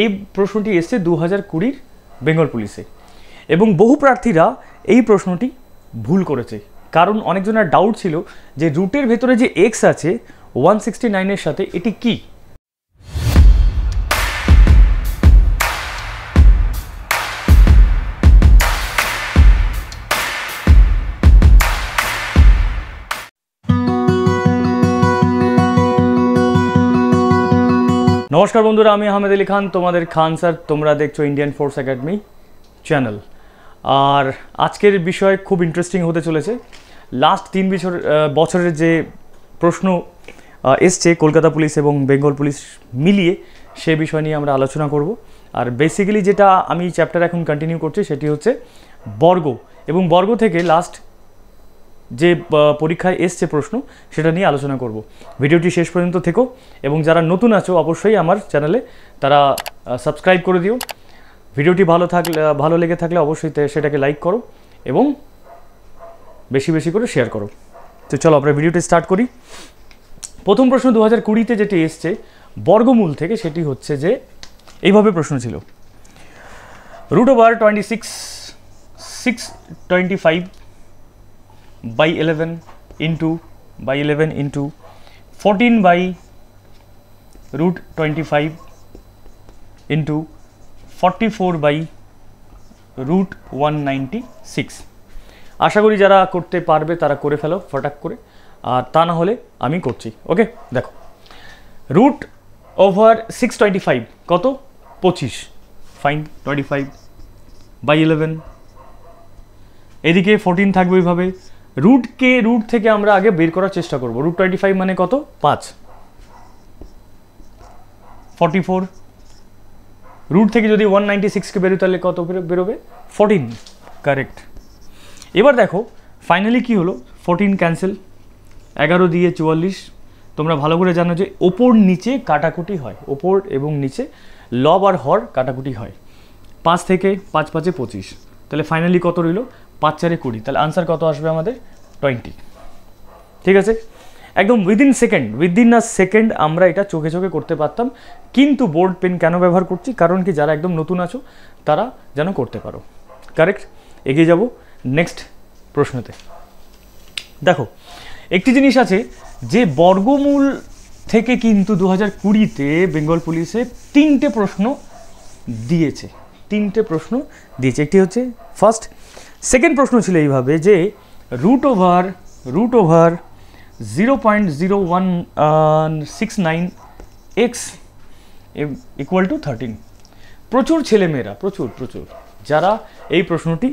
এই প্রশ্নটি এসছে দু হাজার কুড়ির বেঙ্গল পুলিশে এবং বহু প্রার্থীরা এই প্রশ্নটি ভুল করেছে কারণ অনেকজনের ডাউট ছিল যে রুটের ভেতরে যে এক্স আছে ওয়ান সিক্সটি নাইনের সাথে এটি কী নমস্কার বন্ধুরা আমি আহমেদ আলী খান তোমাদের খান স্যার তোমরা দেখছো ইন্ডিয়ান ফোর্স একাডেমি চ্যানেল আর আজকের বিষয় খুব ইন্টারেস্টিং হতে চলেছে লাস্ট তিন বছর বছরের যে প্রশ্ন এসছে কলকাতা পুলিশ এবং বেঙ্গল পুলিশ মিলিয়ে সে বিষয় নিয়ে আমরা আলোচনা করব আর বেসিক্যালি যেটা আমি চ্যাপ্টার এখন কন্টিনিউ করছি সেটি হচ্ছে বর্গ এবং বর্গ থেকে লাস্ট যে পরীক্ষায় এসছে প্রশ্ন সেটা নিয়ে আলোচনা করব ভিডিওটি শেষ পর্যন্ত থেকো এবং যারা নতুন আছো অবশ্যই আমার চ্যানেলে তারা সাবস্ক্রাইব করে দিও ভিডিওটি ভালো থাকলে ভালো লেগে থাকলে অবশ্যই সেটাকে লাইক করো এবং বেশি বেশি করে শেয়ার করো তো চলো আমরা ভিডিওটি স্টার্ট করি প্রথম প্রশ্ন দু হাজার কুড়িতে যেটি এসছে বর্গমূল থেকে সেটি হচ্ছে যে এইভাবে প্রশ্ন ছিল root over twenty six six twenty five by 11 into by 11 into 14 by root 25 into 44 by root one আশা করি যারা করতে পারবে তারা করে ফেলো ফটাক করে আর তা না হলে আমি করছি ওকে দেখো root over six twenty five কত পঁচিশ fine twenty five by eleven এদিকে ফোরটিন থাকবে ওইভাবে রুটকে রুট থেকে আমরা আগে বের করার চেষ্টা করব রুট টোয়েন্টি ফাইভ মানে কত পাঁচ ফর্টি ফোর রুট থেকে যদি ওয়ান নাইনটি সিক্সকে বেরোয় তাহলে কত বেরোবে ফোরটিন কারেক্ট এবার দেখো ফাইনালি কি হলো ফোরটিন ক্যান্সেল এগারো দিয়ে চুয়াল্লিশ তোমরা ভালো করে জানো যে ওপর নিচে কাটাকুটি হয় ওপর এবং নিচে লব আর হর কাটাকুটি হয় পাঁচ থেকে পাঁচ পাঁচে পঁচিশ তাহলে ফাইনালি কত রইল পাঁচ চারে কুড়ি তাহলে আনসার কত আসবে আমাদের টোয়েন্টি ঠিক আছে একদম within second within a second আমরা এটা চোখে চোখে করতে পারতাম কিন্তু বোর্ড পেন কেন ব্যবহার করছি কারণ কি যারা একদম নতুন আছো তারা যেন করতে পারো কারেক্ট এগিয়ে যাব নেক্সট প্রশ্নতে দেখো একটি জিনিস আছে যে বর্গমূল থেকে কিন্তু দু হাজার কুড়িতে বেঙ্গল পুলিশে তিনটে প্রশ্ন দিয়েছে তিনটে প্রশ্ন দিয়েছে একটি হচ্ছে ফার্স্ট সেকেন্ড প্রশ্ন ছিল এইভাবে যে root over root over zero point zero one six nine x equal to thirteen প্রচুর ছেলেমেয়েরা প্রচুর প্রচুর যারা এই প্রশ্নটি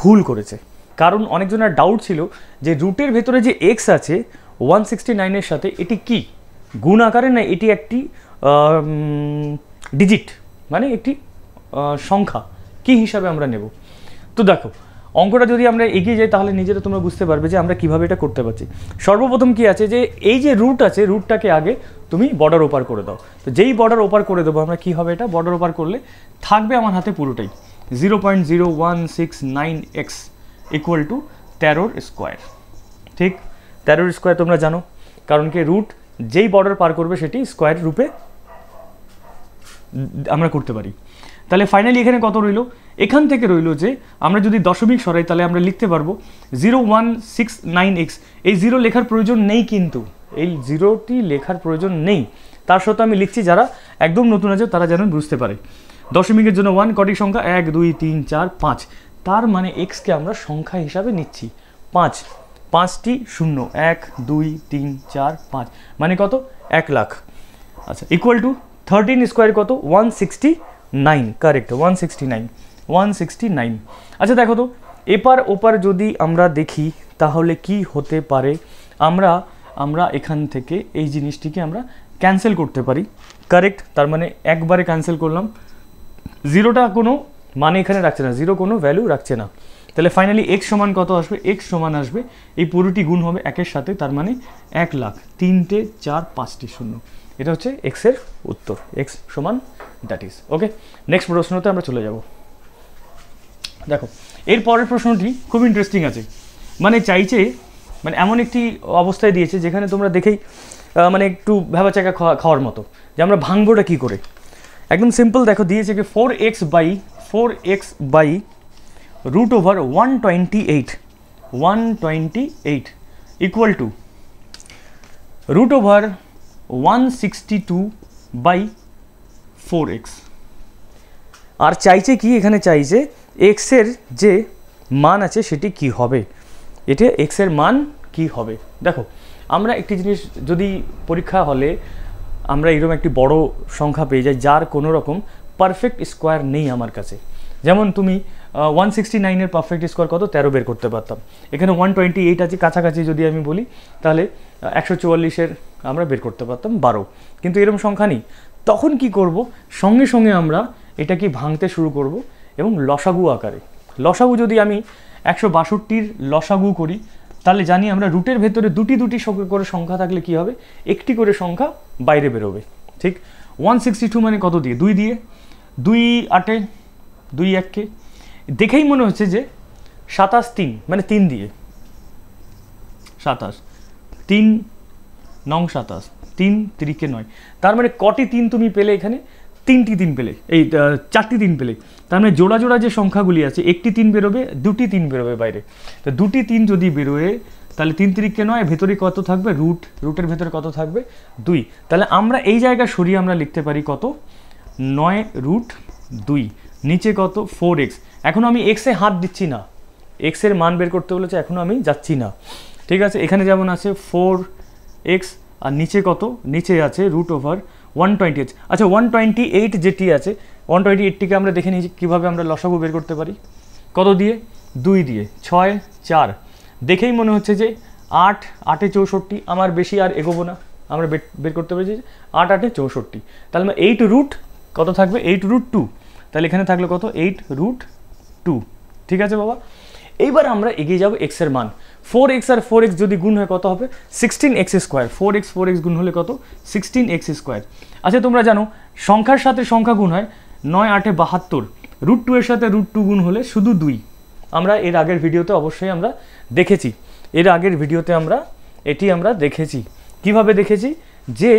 ভুল করেছে কারণ অনেকজনের ডাউট ছিল যে রুটের ভেতরে যে এক্স আছে ওয়ান সিক্সটি নাইনের সাথে এটি কি গুণ আকারে না এটি একটি ডিজিট মানে একটি সংখ্যা কি হিসাবে আমরা নেব তো দেখো অঙ্কটা যদি আমরা এগিয়ে যাই তাহলে নিজেরা তোমরা বুঝতে পারবে যে আমরা কিভাবে এটা করতে পারছি সর্বপ্রথম কি আছে যে এই যে রুট আছে রুটটাকে আগে তুমি বর্ডার ওপার করে দাও তো যেই বর্ডার ওপার করে দেবো আমরা কি হবে এটা বর্ডার ওপার করলে থাকবে আমার হাতে পুরোটাই zero point zero one six nine x equal to তেরোর স্কোয়ার ঠিক তেরোর স্কোয়ার তোমরা জানো কারণ কি রুট যেই বর্ডার পার করবে সেটি স্কোয়ার রূপে আমরা করতে পারি তাহলে ফাইনালি এখানে কত রইল এখান থেকে রইল যে আমরা যদি দশমিক সরাই তাহলে আমরা লিখতে পারবো zero one six nine x এই জিরো লেখার প্রয়োজন নেই কিন্তু এই জিরোটি লেখার প্রয়োজন নেই তার সত্ত্বেও আমি লিখছি যারা একদম নতুন আছে তারা যেন বুঝতে পারে দশমিকের জন্য ওয়ান কটি সংখ্যা এক দুই তিন চার পাঁচ তার মানে এক্সকে আমরা সংখ্যা হিসাবে নিচ্ছি পাঁচ পাঁচটি শূন্য এক দুই তিন চার পাঁচ মানে কত এক লাখ আচ্ছা ইকুয়াল টু থার্টিন স্কোয়ার কত one sixty nine correct one sixty nine one sixty nine আচ্ছা দেখো তো এপার ওপার যদি আমরা দেখি তাহলে কি হতে পারে আমরা আমরা এখান থেকে এই জিনিসটিকে আমরা ক্যান্সেল করতে পারি কারেক্ট তার মানে একবারে ক্যান্সেল করলাম জিরোটা কোনো মানে এখানে রাখছে না জিরো কোনো ভ্যালু রাখছে না তাহলে ফাইনালি এক্স সমান কত আসবে এক্স সমান আসবে এই পুরোটি গুণ হবে একের সাথে তার মানে এক লাখ তিনটে চার পাঁচটি শূন্য এটা হচ্ছে এক্সের উত্তর এক্স সমান দ্যাট ইজ ওকে নেক্সট প্রশ্নতে আমরা চলে যাব দেখো এর পরের প্রশ্নটি খুব ইন্টারেস্টিং আছে মানে চাইছে মানে এমন একটি অবস্থায় দিয়েছে যেখানে তোমরা দেখেই মানে একটু চাকা খাওয়ার মতো যে আমরা ভাঙবোটা কী করে একদম সিম্পল দেখো দিয়েছে কি four x by four x by root over one twenty eight one twenty eight equal to root over one sixty two by four x আর চাইছে কি এখানে চাইছে এক্সের যে মান আছে সেটি কি হবে এটা এক্সের মান কি হবে দেখো আমরা একটি জিনিস যদি পরীক্ষা হলে আমরা এরকম একটি বড় সংখ্যা পেয়ে যাই যার কোনো রকম পারফেক্ট স্কোয়ার নেই আমার কাছে যেমন তুমি ওয়ান সিক্সটি নাইনের পারফেক্ট স্কোয়ার কত তেরো বের করতে পারতাম এখানে ওয়ান টোয়েন্টি এইট আছে কাছাকাছি যদি আমি বলি তাহলে একশো চুয়াল্লিশের আমরা বের করতে পারতাম বারো কিন্তু এরকম সংখ্যা নেই তখন কি করব সঙ্গে সঙ্গে আমরা এটাকে ভাঙতে শুরু করব এবং লসাগু আকারে লসাগু যদি আমি একশো বাষট্টির লসাগু করি তাহলে জানি আমরা রুটের ভেতরে দুটি দুটি করে সংখ্যা থাকলে কি হবে একটি করে সংখ্যা বাইরে বেরোবে ঠিক ওয়ান সিক্সটি টু মানে কত দিয়ে দুই দিয়ে দুই আটে দুই এককে দেখেই মনে হচ্ছে যে সাতাশ তিন মানে তিন দিয়ে সাতাশ তিন নং সাতাশ তিন তিরিকে নয় তার মানে কটি তিন তুমি পেলে এখানে তিনটি তিন পেলে এই চারটি তিন পেলে তার মানে জোড়া জোড়া যে সংখ্যাগুলি আছে একটি তিন বেরোবে দুটি তিন বেরোবে বাইরে তো দুটি তিন যদি বেরোয় তাহলে তিন তিরিককে নয় ভেতরে কত থাকবে রুট রুটের ভেতরে কত থাকবে দুই তাহলে আমরা এই জায়গা সরিয়ে আমরা লিখতে পারি কত নয় রুট দুই নিচে কত ফোর এক্স এখন আমি এক্সে হাত দিচ্ছি না এক্সের মান বের করতে বলেছে এখনও আমি যাচ্ছি না ঠিক আছে এখানে যেমন আছে ফোর এক্স আর নিচে কত নিচে আছে root over one twenty eight আচ্ছা ওয়ান টোয়েন্টি এইট যেটি আছে ওয়ান টোয়েন্টি এইটটিকে আমরা দেখে নিয়েছি কীভাবে আমরা লসাগু বের করতে পারি কত দিয়ে দুই দিয়ে ছয় চার দেখেই মনে হচ্ছে যে আট আটে চৌষট্টি আমার বেশি আর এগোবো না আমরা বের করতে যে আট আটে চৌষট্টি তাহলে আমরা এইট রুট কত থাকবে এইট রুট টু তাহলে এখানে থাকলে কত এইট রুট টু ঠিক আছে বাবা এইবার আমরা এগিয়ে যাবো এক্স এর মান ফোর এক্স আর ফোর এক্স যদি গুণ হয় কত হবে sixteen x square four x four x গুণ হলে কত সিক্সটিন এক্স স্কোয়ার আচ্ছা তোমরা জানো সংখ্যার সাথে সংখ্যা গুণ হয় নয় আটে বাহাত্তর রুট টু এর সাথে রুট টু গুণ হলে শুধু দুই আমরা এর আগের ভিডিওতে অবশ্যই আমরা দেখেছি এর আগের ভিডিওতে আমরা এটি আমরা দেখেছি কিভাবে দেখেছি যে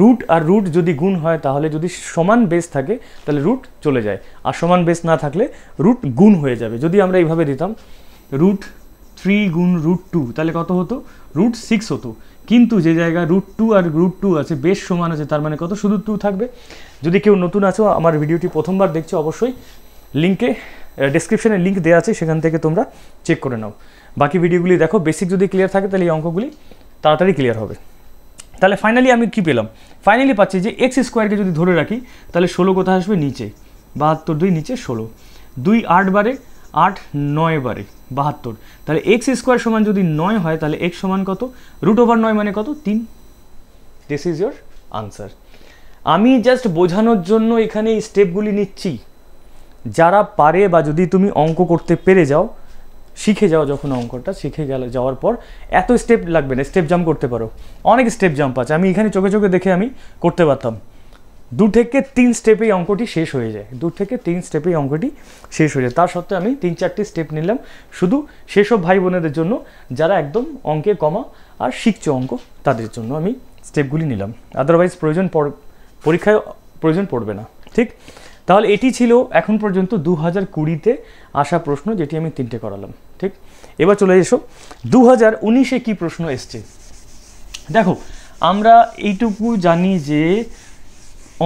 রুট আর রুট যদি গুণ হয় তাহলে যদি সমান বেস থাকে তাহলে রুট চলে যায় আর সমান বেস না থাকলে রুট গুণ হয়ে যাবে যদি আমরা এইভাবে দিতাম রুট থ্রি গুণ রুট টু তাহলে কত হতো রুট সিক্স হতো কিন্তু যে জায়গায় রুট টু আর রুট টু আছে বেশ সমান আছে তার মানে কত শুধু টু থাকবে যদি কেউ নতুন আছো আমার ভিডিওটি প্রথমবার দেখছো অবশ্যই লিঙ্কে ডিসক্রিপশানে লিঙ্ক দেওয়া আছে সেখান থেকে তোমরা চেক করে নাও বাকি ভিডিওগুলি দেখো বেসিক যদি ক্লিয়ার থাকে তাহলে এই অঙ্কগুলি তাড়াতাড়ি ক্লিয়ার হবে তাহলে ফাইনালি আমি কি পেলাম ফাইনালি পাচ্ছি যে এক্স স্কোয়ারকে যদি ধরে রাখি তাহলে ষোলো কোথায় আসবে নিচে বাহাত্তর দুই নিচে ষোলো দুই আট বারে আট নয় বারে বাহাত্তর তাহলে এক্স স্কোয়ার সমান যদি নয় হয় তাহলে এক্স সমান কত রুট ওভার নয় মানে কত তিন দিস ইজ ইয়োর আনসার আমি জাস্ট বোঝানোর জন্য এখানে স্টেপগুলি নিচ্ছি যারা পারে বা যদি তুমি অঙ্ক করতে পেরে যাও শিখে যাও যখন অঙ্কটা শিখে গেল যাওয়ার পর এত স্টেপ লাগবে না স্টেপ জাম্প করতে পারো অনেক স্টেপ জাম্প আছে আমি এখানে চোখে চোখে দেখে আমি করতে পারতাম দু থেকে তিন স্টেপেই অঙ্কটি শেষ হয়ে যায় দু থেকে তিন স্টেপেই অঙ্কটি শেষ হয়ে যায় তার সত্ত্বেও আমি তিন চারটি স্টেপ নিলাম শুধু সেসব ভাই বোনেদের জন্য যারা একদম অঙ্কে কমা আর শিখছে অঙ্ক তাদের জন্য আমি স্টেপগুলি নিলাম আদারওয়াইজ প্রয়োজন পর পরীক্ষায় প্রয়োজন পড়বে না ঠিক তাহলে এটি ছিল এখন পর্যন্ত দু হাজার কুড়িতে আসা প্রশ্ন যেটি আমি তিনটে করালাম ঠিক এবার চলে এসো দু হাজার উনিশে কী প্রশ্ন এসছে দেখো আমরা এইটুকু জানি যে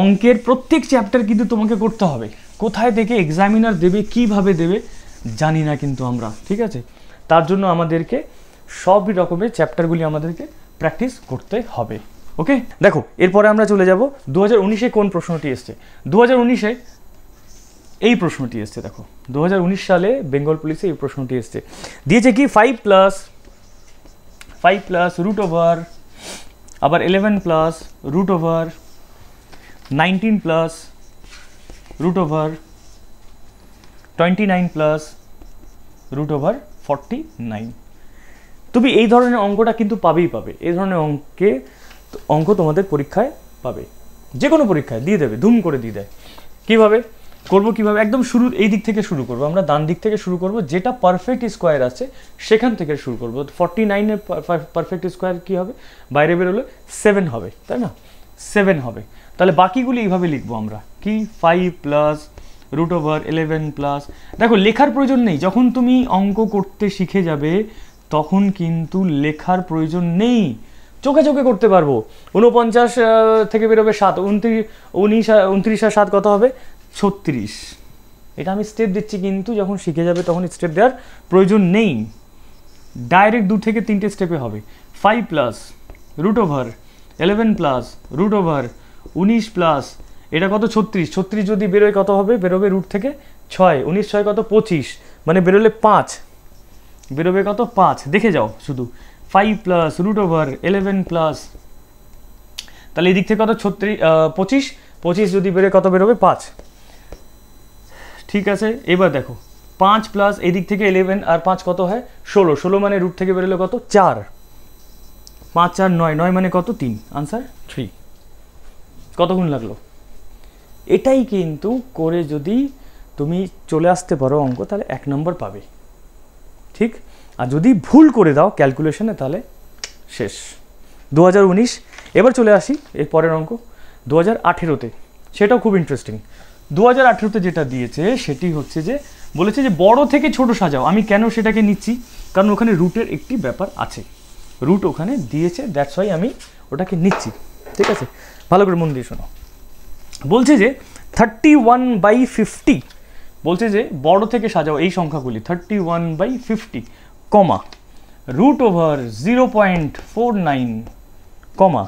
অঙ্কের প্রত্যেক চ্যাপ্টার কিন্তু তোমাকে করতে হবে কোথায় থেকে এক্সামিনার দেবে কিভাবে দেবে জানি না কিন্তু আমরা ঠিক আছে তার জন্য আমাদেরকে সবই রকমের চ্যাপ্টারগুলি আমাদেরকে প্র্যাকটিস করতে হবে ওকে দেখো এরপরে আমরা চলে যাব দু হাজার কোন প্রশ্নটি এসছে দু এই প্রশ্নটি এসছে দেখো দু সালে বেঙ্গল পুলিশে এই প্রশ্নটি এসছে দিয়েছে কি five plus five plus root over আবার eleven plus root over nineteen plus root over twenty nine plus root over forty nine তুমি এই ধরনের অঙ্কটা কিন্তু পাবেই পাবে এই ধরনের অঙ্কে অঙ্ক তোমাদের পরীক্ষায় পাবে যে কোনো পরীক্ষায় দিয়ে দেবে ধুম করে দিয়ে দেয় কীভাবে করবো কীভাবে একদম শুরু এই দিক থেকে শুরু করবো আমরা ডান দিক থেকে শুরু করবো যেটা পারফেক্ট স্কোয়ার আছে সেখান থেকে শুরু করবো ফর্টি নাইনের পারফেক্ট স্কোয়ার কী হবে বাইরে বেরোলে সেভেন হবে তাই না সেভেন হবে তাহলে বাকিগুলি এইভাবে লিখবো আমরা কি five plus root over eleven plus দেখো লেখার প্রয়োজন নেই যখন তুমি অঙ্ক করতে শিখে যাবে তখন কিন্তু লেখার প্রয়োজন নেই চোখে চোখে করতে পারবো উনপঞ্চাশ থেকে বেরোবে সাত উনত্রিশ উনিশ উনত্রিশ আর সাত কত হবে ছত্রিশ এটা আমি স্টেপ দিচ্ছি কিন্তু যখন শিখে যাবে তখন স্টেপ দেওয়ার প্রয়োজন নেই ডাইরেক্ট দু থেকে তিনটে স্টেপে হবে five plus root over eleven plus root over উনিশ প্লাস এটা কত ছত্রিশ ছত্রিশ যদি বেরোয় কত হবে বেরোবে রুট থেকে ছয় উনিশ ছয় কত পঁচিশ মানে বেরোলে পাঁচ বেরোবে কত পাঁচ দেখে যাও শুধু 5 প্লাস root over 11 plus তাহলে এদিক থেকে কত ছত্রিশ পঁচিশ পঁচিশ যদি বেরোয় কত বেরোবে পাঁচ ঠিক আছে এবার দেখো পাঁচ প্লাস এদিক থেকে এলেভেন আর পাঁচ কত হয় ষোলো ষোলো মানে রুট থেকে বেরোলো কত চার পাঁচ চার নয় নয় মানে কত তিন আনসার থ্রি কতক্ষণ লাগলো এটাই কিন্তু করে যদি তুমি চলে আসতে পারো অঙ্ক তাহলে এক নম্বর পাবে ঠিক আর যদি ভুল করে দাও ক্যালকুলেশনে তাহলে শেষ দু এবার চলে আসি এর পরের অঙ্ক দু হাজার আঠেরোতে সেটাও খুব ইন্টারেস্টিং দু হাজার আঠেরোতে যেটা দিয়েছে সেটি হচ্ছে যে বলেছে যে বড় থেকে ছোট সাজাও আমি কেন সেটাকে নিচ্ছি কারণ ওখানে রুটের একটি ব্যাপার আছে রুট ওখানে দিয়েছে দ্যাটস ওয়াই আমি ওটাকে নিচ্ছি ঠিক আছে ভালো করে মন দিয়ে শোনো বলছে যে থার্টি ওয়ান বাই ফিফটি বলছে যে বড় থেকে সাজাও এই সংখ্যাগুলি thirty one by fifty comma root over 0.49 comma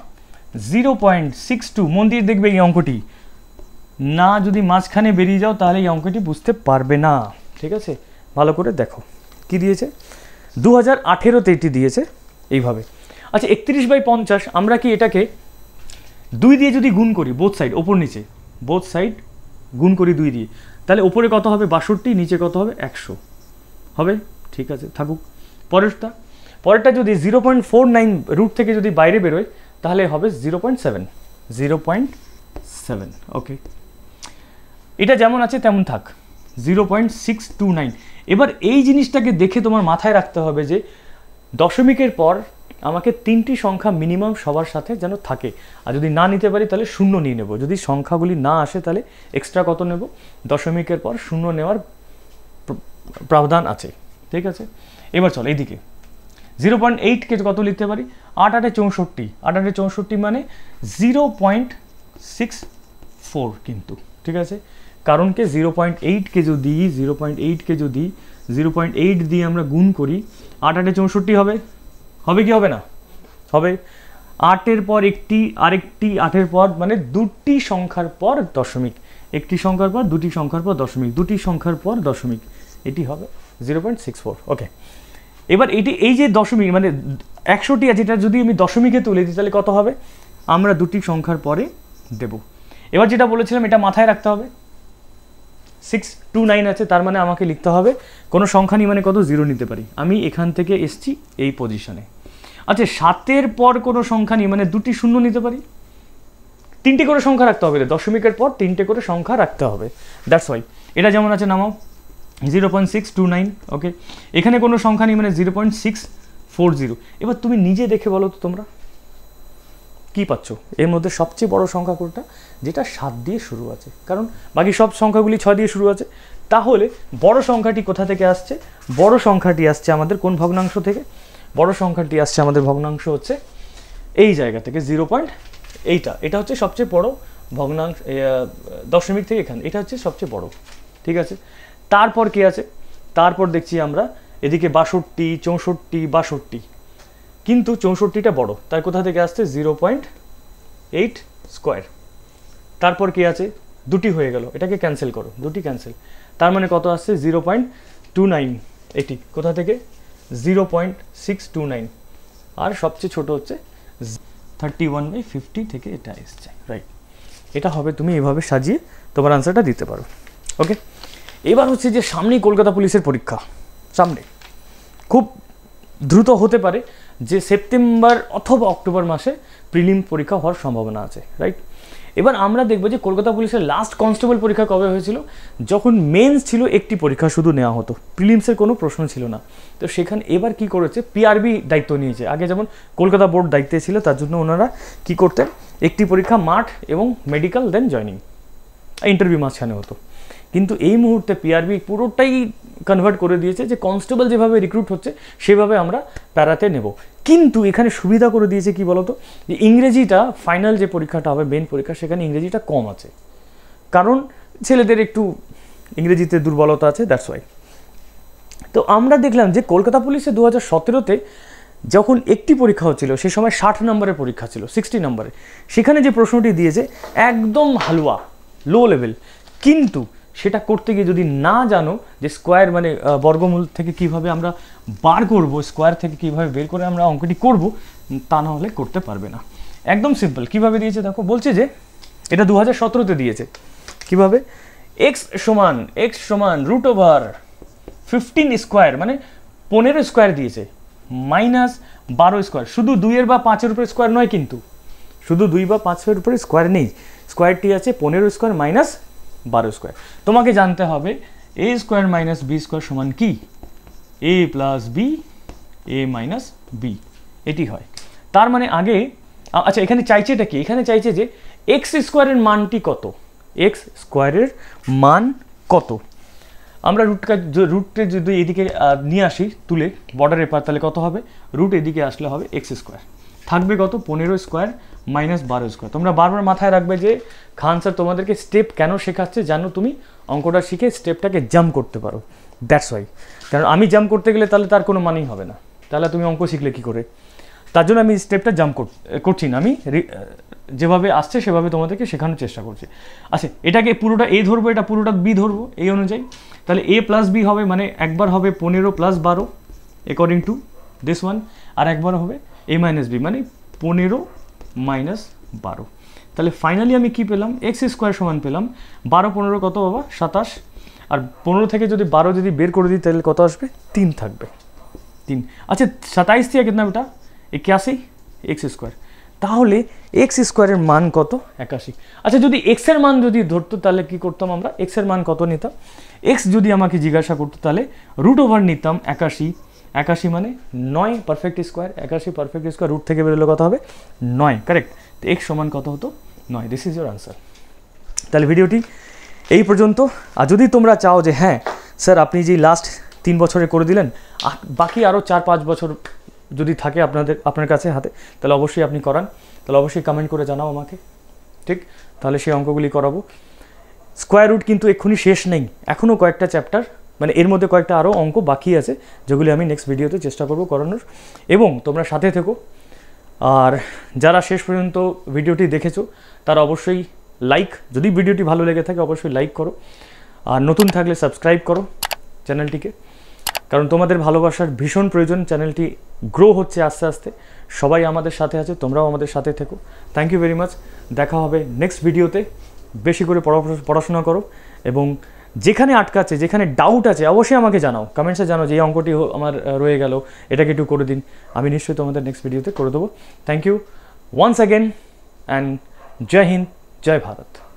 0.62 মন দিয়ে দেখবে এই অঙ্কটি না যদি মাঝখানে বেরিয়ে যাও তাহলে এই অঙ্কটি বুঝতে পারবে না ঠিক আছে ভালো করে দেখো কি দিয়েছে দু হাজার এটি দিয়েছে এইভাবে আচ্ছা একত্রিশ বাই পঞ্চাশ আমরা কি এটাকে দুই দিয়ে যদি গুণ করি বোথ সাইড ওপর নিচে বোথ সাইড গুণ করি দুই দিয়ে তাহলে ওপরে কত হবে বাষট্টি নিচে কত হবে একশো হবে ঠিক আছে থাকুক পরেরটা পরেরটা যদি zero point four nine root থেকে যদি বাইরে বেরোয় তাহলে হবে zero point seven zero point seven okay এটা যেমন আছে তেমন থাক zero point six two nine এবার এই জিনিসটাকে দেখে তোমার মাথায় রাখতে হবে যে দশমিকের পর আমাকে তিনটি সংখ্যা মিনিমাম সবার সাথে যেন থাকে আর যদি না নিতে পারি তাহলে শূন্য নিয়ে নেব যদি সংখ্যাগুলি না আসে তাহলে এক্সট্রা কত নেব দশমিকের পর শূন্য নেওয়ার প্রাবধান আছে ঠিক আছে এবার চলো এইদিকে জিরো পয়েন্ট এইটকে কত লিখতে পারি আট আটে চৌষট্টি আট আটে চৌষট্টি মানে জিরো পয়েন্ট সিক্স ফোর কিন্তু ঠিক আছে কারণকে জিরো পয়েন্ট এইটকে যদি জিরো পয়েন্ট এইটকে যদি জিরো পয়েন্ট এইট দিয়ে আমরা গুণ করি আট আটে চৌষট্টি হবে হবে কি হবে না হবে আটের পর একটি আরেকটি আটের পর মানে দুটি সংখ্যার পর দশমিক একটি সংখ্যার পর দুটি সংখ্যার পর দশমিক দুটি সংখ্যার পর দশমিক এটি হবে zero point six four okay এবার এটি এই যে দশমিক মানে একশোটি আছে এটা যদি আমি দশমিকে তুলে দিই তাহলে কত হবে আমরা দুটি সংখ্যার পরে দেব এবার যেটা বলেছিলাম এটা মাথায় রাখতে হবে সিক্স টু নাইন আছে তার মানে আমাকে লিখতে হবে কোনো সংখ্যা নিয়ে মানে কত জিরো নিতে পারি আমি এখান থেকে এসছি এই পজিশনে আচ্ছা সাতের পর কোনো সংখ্যা নিয়ে মানে দুটি শূন্য নিতে পারি তিনটে করে সংখ্যা রাখতে হবে দশমিকের পর তিনটে করে সংখ্যা রাখতে হবে দ্যাটস ওয়াই এটা যেমন আছে নামাও zero point six two nine okay এখানে কোনো সংখ্যা নেই মানে zero point six four zero এবার তুমি নিজে দেখে বলো তো তোমরা কী পাচ্ছ এর মধ্যে সবচেয়ে বড় সংখ্যা কোনটা যেটা সাত দিয়ে শুরু আছে কারণ বাকি সব সংখ্যাগুলি ছয় দিয়ে শুরু আছে তাহলে বড় সংখ্যাটি কোথা থেকে আসছে বড় সংখ্যাটি আসছে আমাদের কোন ভগ্নাংশ থেকে বড় সংখ্যাটি আসছে আমাদের ভগ্নাংশ হচ্ছে এই জায়গা থেকে জিরো পয়েন্ট এইটা এটা হচ্ছে সবচেয়ে বড় ভগ্নাংশ দশমিক থেকে এখানে এটা হচ্ছে সবচেয়ে বড় ঠিক আছে তারপর কি আছে তারপর দেখছি আমরা এদিকে বাষট্টি চৌষট্টি বাষট্টি কিন্তু চৌষট্টিটা বড় তাই কোথা থেকে আসছে জিরো পয়েন্ট এইট স্কোয়ার তারপর কি আছে দুটি হয়ে গেল এটাকে ক্যান্সেল করো দুটি ক্যান্সেল তার মানে কত আসছে জিরো পয়েন্ট টু নাইন এটি কোথা থেকে zero point six two nine আর সবচেয়ে ছোট হচ্ছে থার্টি ওয়ান বাই ফিফটি থেকে এটা এসছে রাইট এটা হবে তুমি এভাবে সাজিয়ে তোমার আনসারটা দিতে পারো ওকে এবার হচ্ছে যে সামনেই কলকাতা পুলিশের পরীক্ষা সামনে খুব দ্রুত হতে পারে যে সেপ্টেম্বর অথবা অক্টোবর মাসে প্রিলিম পরীক্ষা হওয়ার সম্ভাবনা আছে রাইট এবার আমরা দেখবো যে কলকাতা পুলিশের লাস্ট কনস্টেবল পরীক্ষা কবে হয়েছিল যখন মেন্স ছিল একটি পরীক্ষা শুধু নেওয়া হতো প্রিলিমসের কোনো প্রশ্ন ছিল না তো সেখানে এবার কি করেছে পিআরবি দায়িত্ব নিয়েছে আগে যেমন কলকাতা বোর্ড দায়িত্বে ছিল তার জন্য ওনারা কি করতেন একটি পরীক্ষা মাঠ এবং মেডিকেল দেন জয়নিং ইন্টারভিউ মাঝখানে হতো কিন্তু এই মুহূর্তে পিআরবি পুরোটাই কনভার্ট করে দিয়েছে যে কনস্টেবল যেভাবে রিক্রুট হচ্ছে সেভাবে আমরা প্যারাতে নেব কিন্তু এখানে সুবিধা করে দিয়েছে কি বলতো যে ইংরেজিটা ফাইনাল যে পরীক্ষাটা হবে মেন পরীক্ষা সেখানে ইংরেজিটা কম আছে কারণ ছেলেদের একটু ইংরেজিতে দুর্বলতা আছে দ্যাটস ওয়াই তো আমরা দেখলাম যে কলকাতা পুলিশে দু হাজার সতেরোতে যখন একটি পরীক্ষা হচ্ছিল সে সময় ষাট নম্বরের পরীক্ষা ছিল সিক্সটি নম্বরে সেখানে যে প্রশ্নটি দিয়েছে একদম হালুয়া লো লেভেল কিন্তু সেটা করতে গিয়ে যদি না জানো যে স্কোয়ার মানে বর্গমূল থেকে কিভাবে আমরা বার করব স্কোয়ার থেকে কিভাবে বের করে আমরা অঙ্কটি করব তা না হলে করতে পারবে না একদম সিম্পল কিভাবে দিয়েছে দেখো বলছে যে এটা দু হাজার সতেরোতে দিয়েছে কিভাবে এক্স সমান এক্স সমান রুট ওভার ফিফটিন স্কোয়ার মানে পনেরো স্কোয়ার দিয়েছে মাইনাস বারো স্কোয়ার শুধু দুইয়ের বা পাঁচের উপরে স্কোয়ার নয় কিন্তু শুধু দুই বা পাঁচের উপরে স্কোয়ার নেই স্কোয়ারটি আছে পনেরো স্কোয়ার মাইনাস বারো স্কোয়ার তোমাকে জানতে হবে a square minus b square সমান কি a plus b a minus b এটি হয় তার মানে আগে আচ্ছা এখানে চাইছে এটা কি এখানে চাইছে যে এক্স স্কোয়ারের মানটি কত এক্স স্কোয়ারের মান কত আমরা রুটটা রুটে যদি এদিকে নিয়ে আসি তুলে বর্ডার এপার তাহলে কত হবে রুট এদিকে আসলে হবে এক্স স্কোয়ার থাকবে কত পনেরো স্কোয়ার মাইনাস বারো স্কোয়ার তোমরা বারবার মাথায় রাখবে যে খান স্যার তোমাদেরকে স্টেপ কেন শেখাচ্ছে জানো তুমি অঙ্কটা শিখে স্টেপটাকে জাম্প করতে পারো দ্যাটস ওয়াই কারণ আমি জাম্প করতে গেলে তাহলে তার কোনো মানেই হবে না তাহলে তুমি অঙ্ক শিখলে কী করে তার জন্য আমি স্টেপটা জাম্প করছি না আমি যেভাবে আসছে সেভাবে তোমাদেরকে শেখানোর চেষ্টা করছি আচ্ছা এটাকে পুরোটা এ ধরবো এটা পুরোটা বি ধরবো এই অনুযায়ী তাহলে এ প্লাস বি হবে মানে একবার হবে পনেরো প্লাস বারো অ্যাকর্ডিং টু দিস ওয়ান আর একবার হবে এ মাইনাস বি মানে পনেরো মাইনাস বারো তাহলে ফাইনালি আমি কি পেলাম এক্স স্কোয়ার সমান পেলাম বারো পনেরো কত বাবা সাতাশ আর পনেরো থেকে যদি বারো যদি বের করে দিই তাহলে কত আসবে তিন থাকবে তিন আচ্ছা সাতাইশ থেকে কিনা বেটা একাশি এক্স স্কোয়ার তাহলে এক্স স্কোয়ারের মান কত একাশি আচ্ছা যদি এক্সের মান যদি ধরতো তাহলে কি করতাম আমরা এক্সের মান কত নিতাম এক্স যদি আমাকে জিজ্ঞাসা করতো তাহলে রুট ওভার নিতাম একাশি একাশি মানে নয় পারফেক্ট স্কোয়ার একাশি পারফেক্ট স্কোয়ার রুট থেকে বেরোলে কত হবে নয় কারেক্ট তো এক্স সমান কত হতো নয় দিস ইজ ইয়োর আনসার তাহলে ভিডিওটি এই পর্যন্ত আর যদি তোমরা চাও যে হ্যাঁ স্যার আপনি যে লাস্ট তিন বছরে করে দিলেন বাকি আরও চার পাঁচ বছর যদি থাকে আপনাদের আপনার কাছে হাতে তাহলে অবশ্যই আপনি করান তাহলে অবশ্যই কমেন্ট করে জানাও আমাকে ঠিক তাহলে সেই অঙ্কগুলি করাবো স্কোয়ার রুট কিন্তু এক্ষুনি শেষ নেই এখনও কয়েকটা চ্যাপ্টার মানে এর মধ্যে কয়েকটা আরও অঙ্ক বাকি আছে যেগুলি আমি নেক্সট ভিডিওতে চেষ্টা করব করানোর এবং তোমরা সাথে থেকো আর যারা শেষ পর্যন্ত ভিডিওটি দেখেছো তারা অবশ্যই লাইক যদি ভিডিওটি ভালো লেগে থাকে অবশ্যই লাইক করো আর নতুন থাকলে সাবস্ক্রাইব করো চ্যানেলটিকে কারণ তোমাদের ভালোবাসার ভীষণ প্রয়োজন চ্যানেলটি গ্রো হচ্ছে আস্তে আস্তে সবাই আমাদের সাথে আছে তোমরাও আমাদের সাথে থেকো থ্যাংক ইউ ভেরি মাচ দেখা হবে নেক্সট ভিডিওতে বেশি করে পড়াশোনা করো এবং যেখানে আটকাচ্ছে যেখানে ডাউট আছে অবশ্যই আমাকে জানাও কমেন্টসে জানাও যে এই অঙ্কটি আমার রয়ে গেল এটাকে একটু করে দিন আমি নিশ্চয়ই তোমাদের নেক্সট ভিডিওতে করে দেবো thank you once again and জয় হিন্দ জয় ভারত